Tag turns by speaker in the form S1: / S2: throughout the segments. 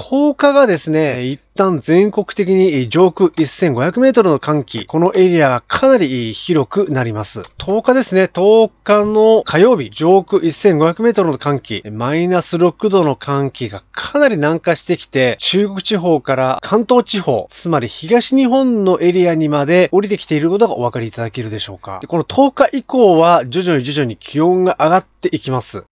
S1: 10日がですね、一旦全国的に上空1500メートルの寒気、このエリアがかなり広くなります。10日ですね、10日の火曜日、上空1500メートルの寒気、マイナス6度の寒気がかなり南下してきて、中国地方から関東地方、つまり東日本のエリアにまで降りてきていることがお分かりいただけるでしょうか。この10日以降は徐々に徐々に気温が上がっていきます。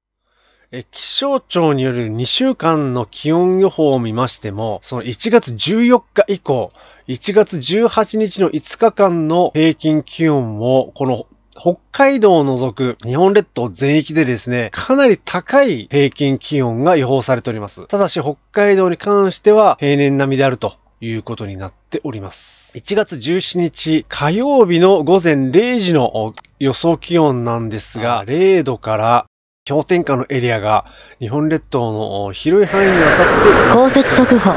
S1: 気象庁による2週間の気温予報を見ましても、その1月14日以降、1月18日の5日間の平均気温も、この北海道を除く日本列島全域でですね、かなり高い平均気温が予報されております。ただし北海道に関しては平年並みであるということになっております。1月17日火曜日の午前0時の予想気温なんですが、0度から氷点下のエリアが日本列島の広い範囲にわたって降雪速報降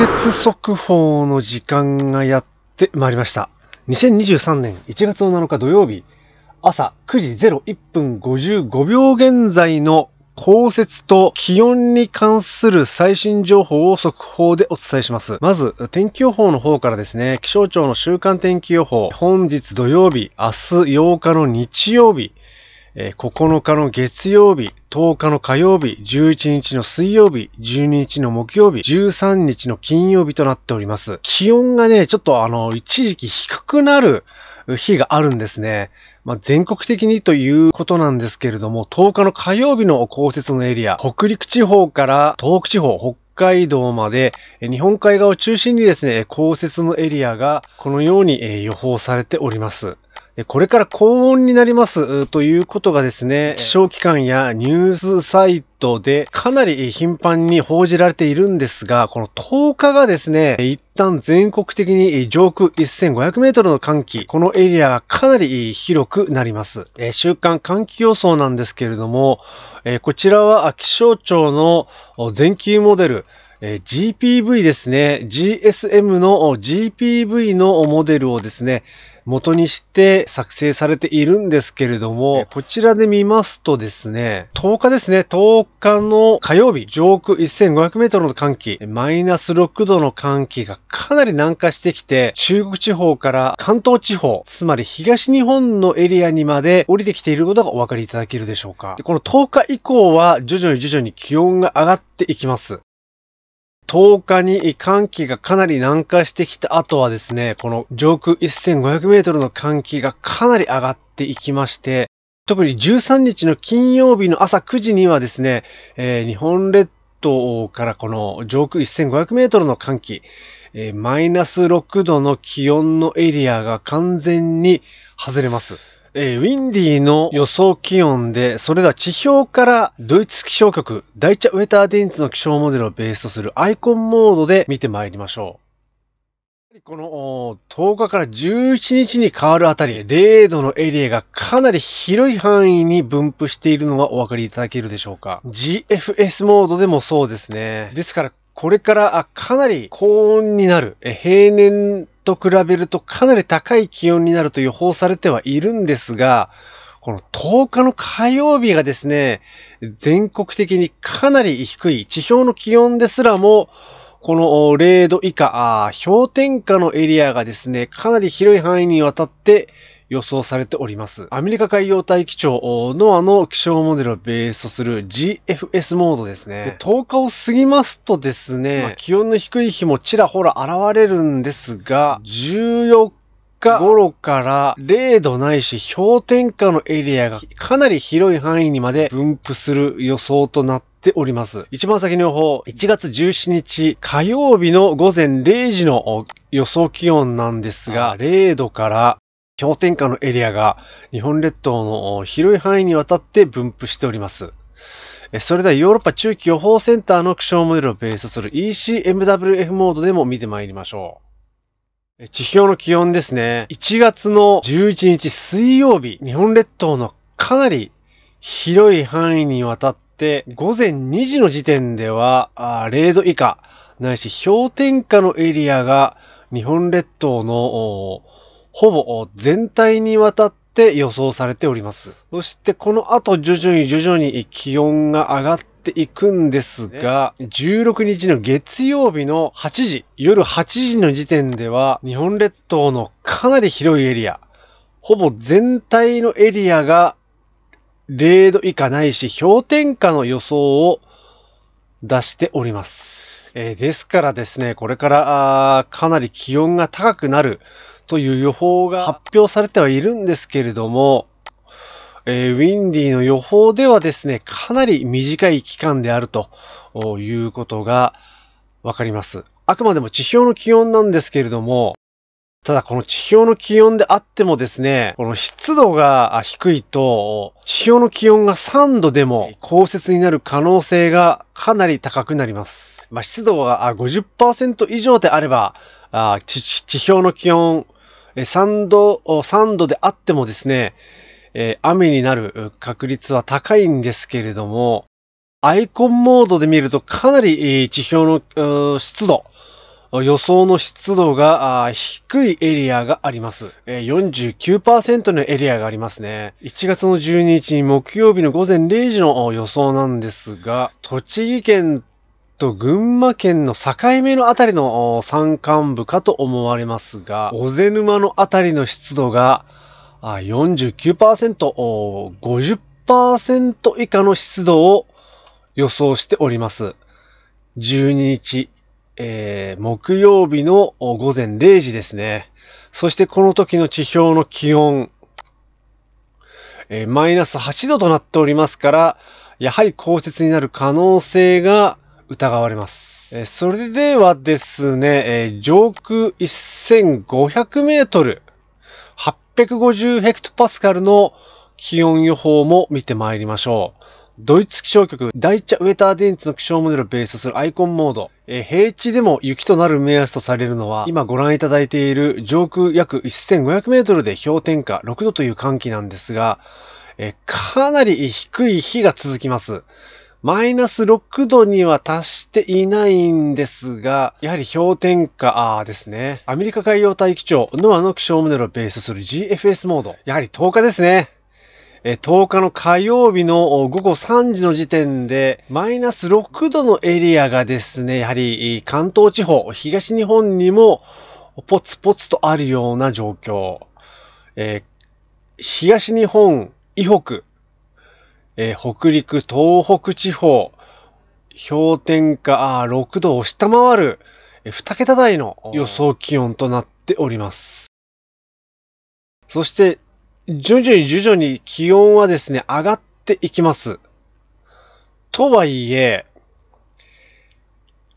S1: 雪速報の時間がやってまいりました2023年1月7日土曜日朝9時01分55秒現在の降雪と気温に関する最新情報を速報でお伝えします。まず、天気予報の方からですね、気象庁の週間天気予報、本日土曜日、明日8日の日曜日、え9日の月曜日、10日の火曜日、11日の水曜日、12日の木曜日、13日の金曜日となっております。気温がね、ちょっとあの、一時期低くなる日があるんですね。まあ、全国的にということなんですけれども、10日の火曜日の降雪のエリア、北陸地方から東北地方、北海道まで、日本海側を中心にですね、降雪のエリアがこのように予報されております。これから高温になりますということがですね、気象機関やニュースサイトでかなり頻繁に報じられているんですが、この10日がですね、一旦全国的に上空1500メートルの寒気、このエリアがかなり広くなります。週間寒気予想なんですけれども、こちらは気象庁の全球モデル、え GPV ですね、GSM の GPV のモデルをですね、元にして作成されているんですけれども、こちらで見ますとですね、10日ですね、10日の火曜日、上空1500メートルの寒気、マイナス6度の寒気がかなり南下してきて、中国地方から関東地方、つまり東日本のエリアにまで降りてきていることがお分かりいただけるでしょうか。でこの10日以降は徐々に徐々に気温が上がっていきます。10日に寒気がかなり南下してきた後はですね、この上空1500メートルの寒気がかなり上がっていきまして、特に13日の金曜日の朝9時にはですね、えー、日本列島からこの上空1500メートルの寒気、えー、マイナス6度の気温のエリアが完全に外れます。えー、ウィンディの予想気温で、それら地表からドイツ気象局、ダイチャ・ウェターディンツの気象モデルをベースとするアイコンモードで見てまいりましょう。この10日から11日に変わるあたり、0度のエリアがかなり広い範囲に分布しているのがお分かりいただけるでしょうか。GFS モードでもそうですね。ですから、これからかなり高温になる、平年と比べるとかなり高い気温になると予報されてはいるんですが、この10日の火曜日がですね、全国的にかなり低い地表の気温ですらも、この0度以下、氷点下のエリアがですね、かなり広い範囲にわたって予想されております。アメリカ海洋大気庁、ノアの気象モデルをベースとする GFS モードですね。で10日を過ぎますとですね、まあ、気温の低い日もちらほら現れるんですが、14日日頃から0度ないし氷点下のエリアがかなり広い範囲にまで分布する予想となっております。一番先の予報、1月17日火曜日の午前0時の予想気温なんですが、0度から氷点下のエリアが日本列島の広い範囲にわたって分布しております。それではヨーロッパ中期予報センターの気象モデルをベースとする ECMWF モードでも見てまいりましょう。地表の気温ですね。1月の11日水曜日、日本列島のかなり広い範囲にわたって、午前2時の時点では0度以下、ないし氷点下のエリアが日本列島のほぼ全体にわたって予想されております。そしてこの後徐々に徐々に気温が上がっていくんですが、16日の月曜日の8時、夜8時の時点では日本列島のかなり広いエリア、ほぼ全体のエリアが0度以下ないし氷点下の予想を出しております。えー、ですからですね、これからかなり気温が高くなるという予報が発表されてはいるんですけれども、えー、ウィンディの予報ではですね、かなり短い期間であるということがわかります。あくまでも地表の気温なんですけれども、ただこの地表の気温であってもですね、この湿度が低いと、地表の気温が3度でも降雪になる可能性がかなり高くなります。まあ、湿度が50%以上であれば、あ地地表の気温3度、3度であってもですね、雨になる確率は高いんですけれども、アイコンモードで見るとかなり地表の湿度、予想の湿度が低いエリアがあります。49%のエリアがありますね。1月の12日に木曜日の午前0時の予想なんですが、栃木県と、群馬県の境目のあたりの山間部かと思われますが、小瀬沼のあたりの湿度が49%、50%以下の湿度を予想しております。12日、えー、木曜日の午前0時ですね。そしてこの時の地表の気温、えマイナス8度となっておりますから、やはり降雪になる可能性が疑われます。えそれではですね、え上空1500メートル、850ヘクトパスカルの気温予報も見てまいりましょう。ドイツ気象局、第一ウェターデンツの気象モデルをベースとするアイコンモード。え平地でも雪となる目安とされるのは、今ご覧いただいている上空約1500メートルで氷点下6度という寒気なんですが、えかなり低い日が続きます。マイナス6度には達していないんですが、やはり氷点下ですね。アメリカ海洋大気庁、ノアの気象モデルをベースする GFS モード。やはり10日ですね。え10日の火曜日の午後3時の時点で、マイナス6度のエリアがですね、やはり関東地方、東日本にもポツポツとあるような状況。えー、東日本、以北、えー、北陸、東北地方、氷点下あ6度を下回る、えー、2桁台の予想気温となっております。そして、徐々に徐々に気温はですね、上がっていきます。とはいえ、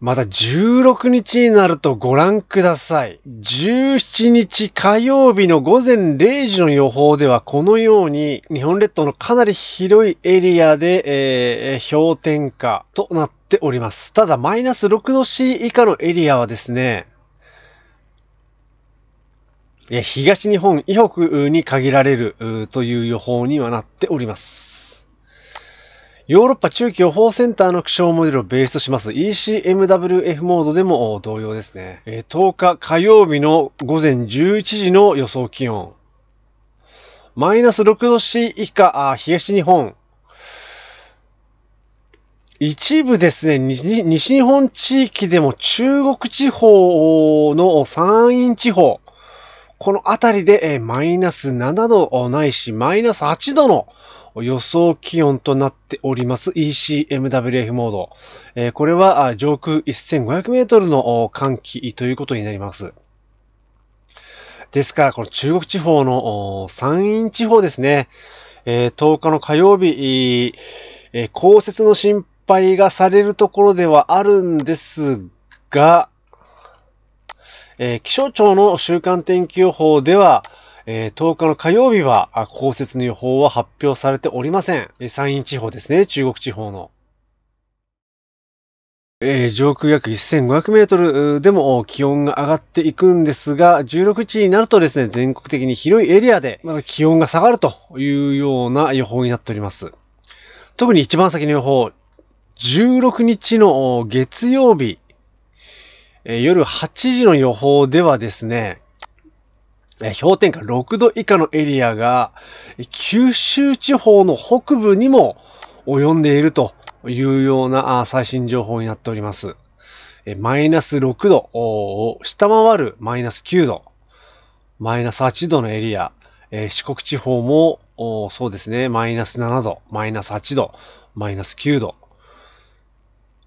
S1: まだ16日になるとご覧ください。17日火曜日の午前0時の予報ではこのように日本列島のかなり広いエリアで、えー、氷点下となっております。ただマイナス6度 C 以下のエリアはですね、東日本以北に限られるという予報にはなっております。ヨーロッパ中期予報センターの気象モデルをベースとします ECMWF モードでも同様ですね。10日火曜日の午前11時の予想気温。マイナス6度 C 以下、東日本。一部ですね、西日本地域でも中国地方の山陰地方、この辺りでマイナス7度ないし、マイナス8度の予想気温となっております ECMWF モード。えー、これは上空1500メートルの寒気ということになります。ですから、この中国地方の山陰地方ですね、えー、10日の火曜日、えー、降雪の心配がされるところではあるんですが、えー、気象庁の週間天気予報では、えー、10日の火曜日は、降雪の予報は発表されておりません。えー、山陰地方ですね、中国地方の。えー、上空約1500メートルでも気温が上がっていくんですが、16日になるとですね、全国的に広いエリアで、また気温が下がるというような予報になっております。特に一番先の予報、16日の月曜日、えー、夜8時の予報ではですね、氷点下6度以下のエリアが、九州地方の北部にも及んでいるというような最新情報になっております。マイナス6度を下回るマイナス9度、マイナス8度のエリア、四国地方もそうですね、マイナス7度、マイナス8度、マイナス9度、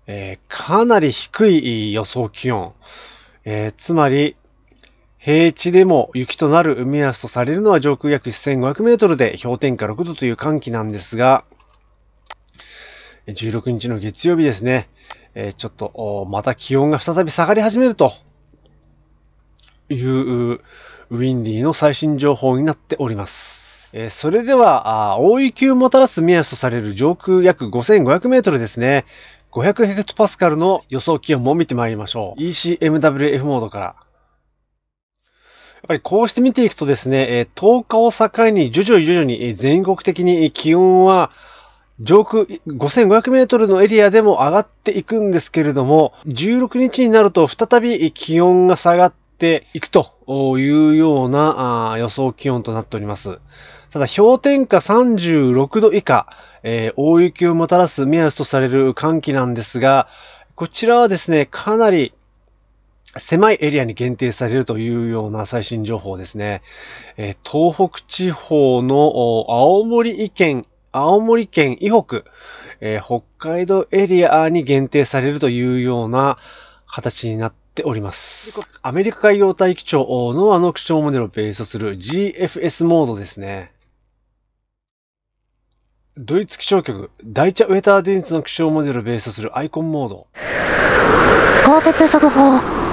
S1: えかなり低い予想気温、えつまり、平地でも雪となる目安とされるのは上空約1500メートルで氷点下6度という寒気なんですが、16日の月曜日ですね、えー、ちょっとまた気温が再び下がり始めるというウィンディの最新情報になっております。えー、それでは、大雪をもたらす目安とされる上空約5500メートルですね。500ヘクトパスカルの予想気温も見てまいりましょう。ECMWF モードから。っぱりこうして見ていくとですね、10日を境に徐々に徐々に全国的に気温は上空5500メートルのエリアでも上がっていくんですけれども、16日になると再び気温が下がっていくというような予想気温となっております。ただ氷点下36度以下、えー、大雪をもたらす目安とされる寒気なんですが、こちらはですね、かなり狭いエリアに限定されるというような最新情報ですね。え東北地方の青森県、青森県以北、え北海道エリアに限定されるというような形になっております。アメリカ海洋大気庁のあの基調モデルをベースとする GFS モードですね。ドイツ気象局、第一ウェター電ツの気象モデルをベースとするアイコンモード。降雪速報。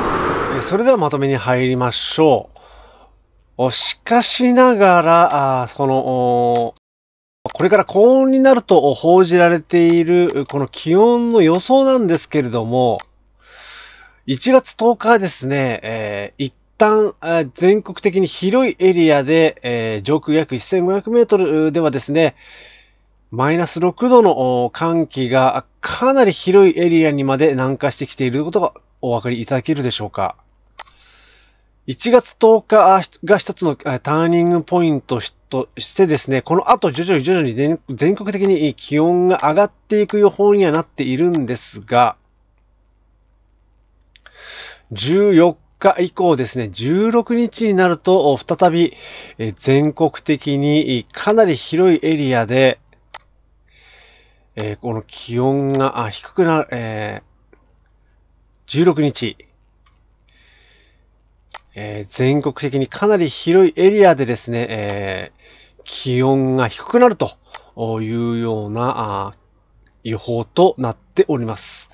S1: それではまとめに入りましょう。しかしながら、あその、これから高温になると報じられている、この気温の予想なんですけれども、1月10日ですね、えー、一旦全国的に広いエリアで、えー、上空約1500メートルではですね、マイナス6度の寒気がかなり広いエリアにまで南下してきていることがお分かりいただけるでしょうか。1月10日が一つのターニングポイントとしてですね、この後徐々に徐々に全国的に気温が上がっていく予報にはなっているんですが、14日以降ですね、16日になると再び全国的にかなり広いエリアで、えこの気温が低くなる、え16日、えー、全国的にかなり広いエリアでですね、えー、気温が低くなるというような予報となっております。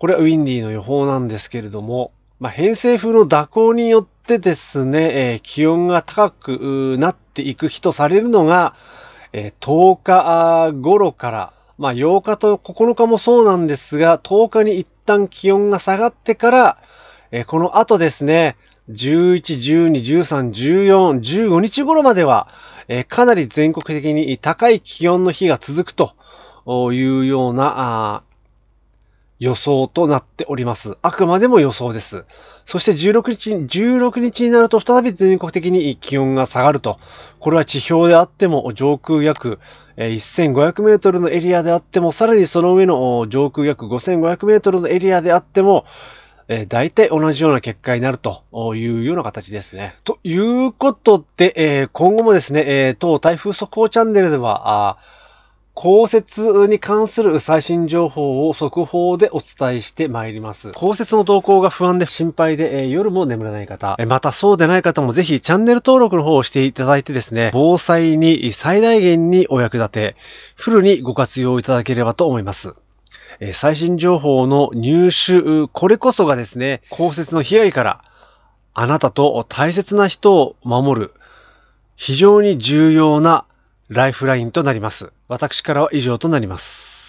S1: これはウィンディの予報なんですけれども、まあ、偏西風の蛇行によってですね、えー、気温が高くなっていく日とされるのが、え10日頃から、まあ、8日と9日もそうなんですが、10日に一旦気温が下がってから、えこの後ですね、11、12、13、14、15日頃までは、えかなり全国的に高い気温の日が続くというような予想となっております。あくまでも予想です。そして16日、16日になると再び全国的に気温が下がると。これは地表であっても上空約1500メートルのエリアであっても、さらにその上の上空約5500メートルのエリアであっても、えー、大体同じような結果になるというような形ですね。ということで、えー、今後もですね、えー、当台風速報チャンネルでは、降雪に関する最新情報を速報でお伝えしてまいります。降雪の動向が不安で心配で、えー、夜も眠れない方、えー、またそうでない方もぜひチャンネル登録の方をしていただいてですね、防災に最大限にお役立て、フルにご活用いただければと思います。え最新情報の入手、これこそがですね、降雪の被害からあなたと大切な人を守る非常に重要なライフラインとなります。私からは以上となります。